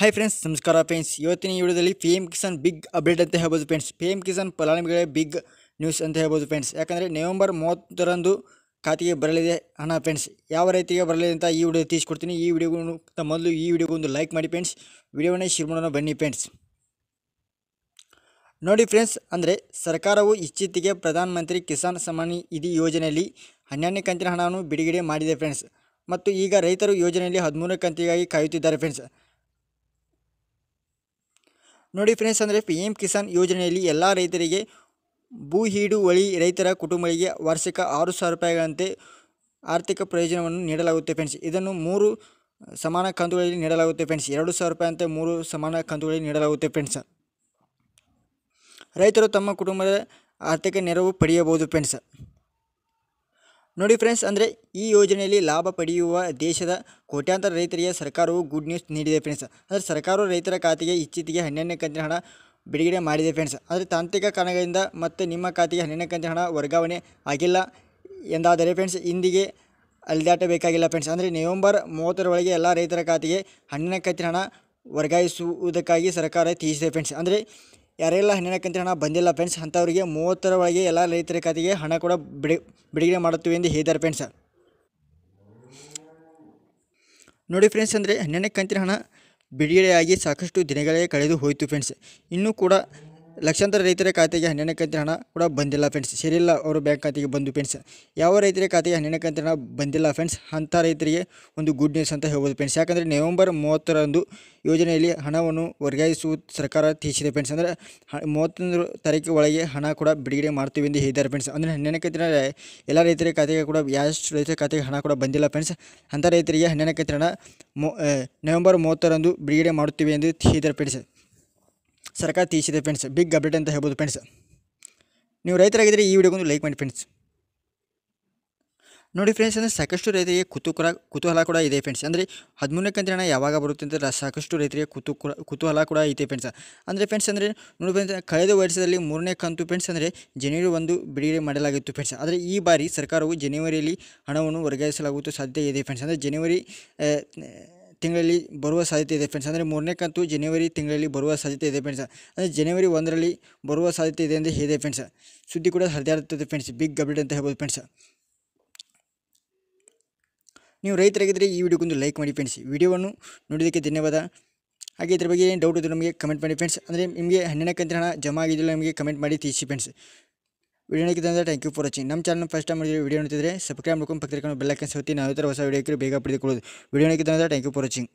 hi friends ನಮಸ್ಕಾರ friends ಇವತ್ತಿನ ವಿಡಿಯೋದಲ್ಲಿ P M Kisan big update ಅಂತ ಹೇಳ್ಬೋದು ಫ್ರೆಂಡ್ಸ್ ಪಿ ಎಮ್ ಕಿಸಾನ್ ಫಲಾನುಭವಿಗಳೇ ಬಿಗ್ ನ್ಯೂಸ್ ಅಂತ ಹೇಳ್ಬೋದು ಫ್ರೆಂಡ್ಸ್ ಯಾಕಂದರೆ ನವೆಂಬರ್ ಮೂವತ್ತರಂದು ಖಾತೆಗೆ ಬರಲಿದೆ ಹಣ ಫ್ರೆಂಡ್ಸ್ ಯಾವ ರೀತಿಗೆ ಬರಲಿದೆ ಅಂತ ಈ ವಿಡಿಯೋ ತಿಳಿಸ್ಕೊಡ್ತೀನಿ ಈ ವಿಡಿಯೋಗೂ ಮೊದಲು ಈ ವಿಡಿಯೋಗೂ ಒಂದು ಲೈಕ್ ಮಾಡಿ ಫ್ರೆಂಡ್ಸ್ ವಿಡಿಯೋನೇ ಶೇರ್ ಮಾಡೋಣ ಬನ್ನಿ ಫ್ರೆಂಡ್ಸ್ ನೋಡಿ ಫ್ರೆಂಡ್ಸ್ ಅಂದರೆ ಸರ್ಕಾರವು ಇತ್ತೀಚೆಗೆ ಪ್ರಧಾನಮಂತ್ರಿ ಕಿಸಾನ್ ಸಮ್ಮಾನ್ ನಿಧಿ ಯೋಜನೆಯಲ್ಲಿ ಹನ್ನೆರಡನೇ ಕಂತಿನ ಹಣವನ್ನು ಬಿಡುಗಡೆ ಮಾಡಿದೆ ಫ್ರೆಂಡ್ಸ್ ಮತ್ತು ಈಗ ರೈತರು ಯೋಜನೆಯಲ್ಲಿ ಹದಿಮೂರನೇ ಕಂತಿಗಾಗಿ ಕಾಯುತ್ತಿದ್ದಾರೆ ಫ್ರೆಂಡ್ಸ್ ನೋಡಿ ಫ್ರೆಂಡ್ಸ್ ಅಂದರೆ ಪಿ ಎಂ ಕಿಸಾನ್ ಯೋಜನೆಯಲ್ಲಿ ಎಲ್ಲ ರೈತರಿಗೆ ಭೂ ಹೀಡು ರೈತರ ಕುಟುಂಬಗಳಿಗೆ ವಾರ್ಷಿಕ ಆರು ಸಾವಿರ ರೂಪಾಯಿಗಳಂತೆ ಆರ್ಥಿಕ ಪ್ರಯೋಜನವನ್ನು ನೀಡಲಾಗುತ್ತೆ ಫ್ರೆಂಡ್ಸ್ ಇದನ್ನು ಮೂರು ಸಮಾನ ಕಂತುಗಳಲ್ಲಿ ನೀಡಲಾಗುತ್ತೆ ಫ್ರೆಂಡ್ಸ್ ಎರಡು ಸಾವಿರ ರೂಪಾಯಿ ಅಂತ ಮೂರು ಸಮಾನ ಕಂತುಗಳಲ್ಲಿ ನೀಡಲಾಗುತ್ತೆ ಫ್ರೆಂಡ್ಸ್ ರೈತರು ತಮ್ಮ ಕುಟುಂಬದ ಆರ್ಥಿಕ ನೆರವು ಪಡೆಯಬಹುದು ಫ್ರೆಂಡ್ಸ್ ನೋಡಿ ಫ್ರೆಂಡ್ಸ್ ಅಂದರೆ ಈ ಯೋಜನೆಯಲ್ಲಿ ಲಾಭ ಪಡೆಯುವ ದೇಶದ ಕೋಟ್ಯಾಂತರ ರೈತರಿಗೆ ಸರ್ಕಾರವು ಗುಡ್ ನ್ಯೂಸ್ ನೀಡಿದೆ ಫ್ರೆಂಡ್ಸ್ ಅಂದರೆ ಸರ್ಕಾರವು ರೈತರ ಖಾತೆಗೆ ಇಚ್ಚಿತಿಗೆ ಹನ್ನೆರಡನೇ ಕಂತಿನ ಹಣ ಬಿಡುಗಡೆ ಮಾಡಿದೆ ಫ್ರೆಂಡ್ಸ್ ಆದರೆ ತಾಂತ್ರಿಕ ಕಾರಣಗಳಿಂದ ಮತ್ತು ನಿಮ್ಮ ಖಾತೆಗೆ ಹನ್ನೆರಡನೇ ಕಂತಿನ ಹಣ ವರ್ಗಾವಣೆ ಆಗಿಲ್ಲ ಎಂದಾದರೆ ಫ್ರೆಂಡ್ಸ್ ಇಂದಿಗೆ ಅಲ್ದಾಟಬೇಕಾಗಿಲ್ಲ ಫ್ರೆಂಡ್ಸ್ ಅಂದರೆ ನವೆಂಬರ್ ಮೂವತ್ತರೊಳಗೆ ಎಲ್ಲ ರೈತರ ಖಾತೆಗೆ ಹಣ್ಣಿನ ಕಂತಿನ ಹಣ ವರ್ಗಾಯಿಸುವುದಕ್ಕಾಗಿ ಸರ್ಕಾರ ತಿಳಿಸಿದೆ ಫ್ರೆಂಡ್ಸ್ ಅಂದರೆ ಯಾರೆಲ್ಲ ಹಣ್ಣಿನ ಕಂತಿನ ಹಣ ಬಂದಿಲ್ಲ ಫ್ರೆಂಡ್ಸ್ ಅಂಥವರಿಗೆ ಮೂವತ್ತರ ಒಳಗೆ ಎಲ್ಲ ರೈತರ ಖಾತೆಗೆ ಹಣ ಕೂಡ ಬಿಡಿ ಬಿಡುಗಡೆ ಮಾಡುತ್ತೀವಿ ಎಂದು ಹೇಳಿದ್ದಾರೆ ಫ್ರೆಂಡ್ಸ್ ನೋಡಿ ಫ್ರೆಂಡ್ಸ್ ಅಂದರೆ ಹಣ್ಣಿನ ಕಂತಿನ ಹಣ ಬಿಡುಗಡೆಯಾಗಿ ಸಾಕಷ್ಟು ದಿನಗಳೇ ಕಳೆದು ಹೋಯಿತು ಫ್ರೆಂಡ್ಸ್ ಇನ್ನೂ ಕೂಡ ಲಕ್ಷಾಂತರ ರೈತರ ಖಾತೆಗೆ ಹನ್ನೆರಡನೇ ಕಂತಿನ ಹಣ ಕೂಡ ಬಂದಿಲ್ಲ ಫ್ರೆಂಡ್ಸ್ ಸರಿಲ್ಲ ಅವರು ಬ್ಯಾಂಕ್ ಖಾತೆಗೆ ಬಂದು ಫ್ರೆಂಡ್ಸ್ ಯಾವ ರೈತರ ಖಾತೆಗೆ ಹನ್ನೆರಡನೇ ಕಂತಿನ ಹಣ ಬಂದಿಲ್ಲ ಫ್ರೆಂಡ್ಸ್ ಅಂಥ ರೈತರಿಗೆ ಒಂದು ಗುಡ್ ನ್ಯೂಸ್ ಅಂತ ಹೇಳ್ಬೋದು ಫ್ರೆಂಡ್ಸ್ ಯಾಕಂದರೆ ನವೆಂಬರ್ ಮೂವತ್ತರಂದು ಯೋಜನೆಯಲ್ಲಿ ಹಣವನ್ನು ವರ್ಗಾಯಿಸುವ ಸರ್ಕಾರ ತೀರಿಸಿದೆ ಫ್ರೆಂಡ್ಸ್ ಅಂದರೆ ಮೂವತ್ತೊಂದು ತಾರೀಕು ಒಳಗೆ ಹಣ ಕೂಡ ಬಿಡುಗಡೆ ಮಾಡ್ತೀವಿ ಎಂದು ಹೇಳಿದ್ದಾರೆ ಫ್ರೆಂಡ್ಸ್ ಅಂದರೆ ಹನ್ನೆರಡನೇ ಕಂತಿನ ಎಲ್ಲ ರೈತರ ಖಾತೆಗೆ ಕೂಡ ಯಾವಷ್ಟು ರೈತರ ಖಾತೆಗೆ ಹಣ ಕೂಡ ಬಂದಿಲ್ಲ ಫ್ರೆಂಡ್ಸ್ ಅಂಥ ರೈತರಿಗೆ ಹನ್ನೆರಡನೇ ಕಂತಿನ ಹಣ ಮೊ ನವೆಂಬರ್ ಮೂವತ್ತರಂದು ಬಿಡುಗಡೆ ಮಾಡುತ್ತೀವಿ ಎಂದು ಹೇಳಿದ್ದಾರೆ ಫ್ರೆಂಡ್ಸ್ ಸರ್ಕಾರ ತೀರಿಸಿದೆ ಫ್ರೆಂಡ್ಸ್ ಬಿಗ್ ಅಪ್ಡೇಟ್ ಅಂತ ಹೇಳ್ಬೋದು ಫ್ರೆಂಡ್ಸ್ ನೀವು ರೈತರಾಗಿದ್ದರೆ ಈ ಒಂದು ಲೈಕ್ ಮಾಡಿ ಫ್ರೆಂಡ್ಸ್ ನೋಡಿ ಫ್ರೆಂಡ್ಸ್ ಅಂದರೆ ಸಾಕಷ್ಟು ರೈತರಿಗೆ ಕುತೂಹಲ ಕುತೂಹಲ ಕೂಡ ಇದೆ ಫ್ರೆಂಡ್ಸ್ ಅಂದರೆ ಹದಿಮೂರನೇ ಕಂತಿನ ಹಣ ಯಾವಾಗ ಬರುತ್ತೆ ಅಂತ ಸಾಕಷ್ಟು ರೈತರಿಗೆ ಕುತು ಕುತೂಹಲ ಕೂಡ ಇದೆ ಫ್ರೆಂಡ್ಸ್ ಅಂದರೆ ಫ್ರೆಂಡ್ಸ್ ಅಂದರೆ ನೋಡಿ ಫ್ರೆಂಡ್ಸ್ ಕಳೆದ ವರ್ಷದಲ್ಲಿ ಮೂರನೇ ಕಂತು ಫ್ರೆಂಡ್ಸ್ ಅಂದರೆ ಜನವರಿ ಒಂದು ಬಿಡುಗಡೆ ಮಾಡಲಾಗಿತ್ತು ಫ್ರೆಂಡ್ಸ್ ಆದರೆ ಈ ಬಾರಿ ಸರ್ಕಾರವು ಜನವರಿಯಲ್ಲಿ ಹಣವನ್ನು ವರ್ಗಾಯಿಸಲಾಗುವುದು ಸಾಧ್ಯ ಇದೆ ಫ್ರೆಂಡ್ಸ್ ಅಂದರೆ ಜನವರಿ ತಿಂಗಳಲ್ಲಿ ಬರುವ ಸಾಧ್ಯತೆ ಇದೆ ಫ್ರೆಂಡ್ಸ್ ಅಂದರೆ ಮೂರನೇ ಕಂತು ಜನವರಿ ತಿಂಗಳಲ್ಲಿ ಬರುವ ಸಾಧ್ಯತೆ ಇದೆ ಫ್ರೆಂಡ್ಸ್ ಅಂದರೆ ಜನವರಿ ಒಂದರಲ್ಲಿ ಬರುವ ಸಾಧ್ಯತೆ ಇದೆ ಅಂತ ಹೇಳಿದೆ ಫ್ರೆಂಡ್ಸ್ ಸುದ್ದಿ ಕೂಡ ಹರಿದಾಡುತ್ತದೆ ಫ್ರೆಂಡ್ಸ್ ಬಿಗ್ ಅಪ್ಡೇಟ್ ಅಂತ ಹೇಳ್ಬೋದು ಫ್ರೆಂಡ್ಸ್ ನೀವು ರೈತರಾಗಿದ್ದರೆ ಈ ವಿಡಿಯೋಗೊಂದು ಲೈಕ್ ಮಾಡಿ ಫ್ರೆಂಡ್ಸ್ ವಿಡಿಯೋವನ್ನು ನೋಡಿದ್ದಕ್ಕೆ ಧನ್ಯವಾದ ಹಾಗೆ ಇದ್ರ ಬಗ್ಗೆ ಏನು ಡೌಟ್ ಇದ್ದರೂ ನಮಗೆ ಕಮೆಂಟ್ ಮಾಡಿ ಫ್ರೆಂಡ್ಸ್ ಅಂದರೆ ನಿಮಗೆ ಹಣ್ಣಿನ ಕಂತಿನ ಹಣ ಜಮಾ ಆಗಿದ್ದಿಲ್ಲ ನಮಗೆ ಕಮೆಂಟ್ ಮಾಡಿ ತಿಳಿಸಿ ಫ್ರೆಂಡ್ಸ್ ವಿಡಿಯೋಕ್ಕಿದ್ದಂತೆ ಥ್ಯಾಂಕ್ ಯು ಫಾರ್ ವಾಚಿಂಗ್ ನಮ್ಮ ಚಾನಲ್ ಫಸ್ಟ್ ಟೈಮ್ ಮಾಡಿದ್ರೆ ವಿಡಿಯೋ ನೋಡ್ತಿದ್ರೆ ಸಬ್ಸ್ಕ್ರೈಬ್ ಮಾಡ್ಕೊಂಡು ಪಕ್ಕದಲ್ಲಿ ಬೆಲ್ಲಕ್ಕೆ ಸೌತಿ ನಾವು ಥರ ಹೊಸ ವಿಡಿಯೋಕ್ಕೆ ಬೇಗ ಪಡೆದುಕೊಳ್ಳೋದು ವಿಡಿಯೋಕ್ಕಿದ್ದಂತೆ ಥ್ಯಾಂಕ್ ಯು ಫಾರ್ ವಾಚಿಂಗ್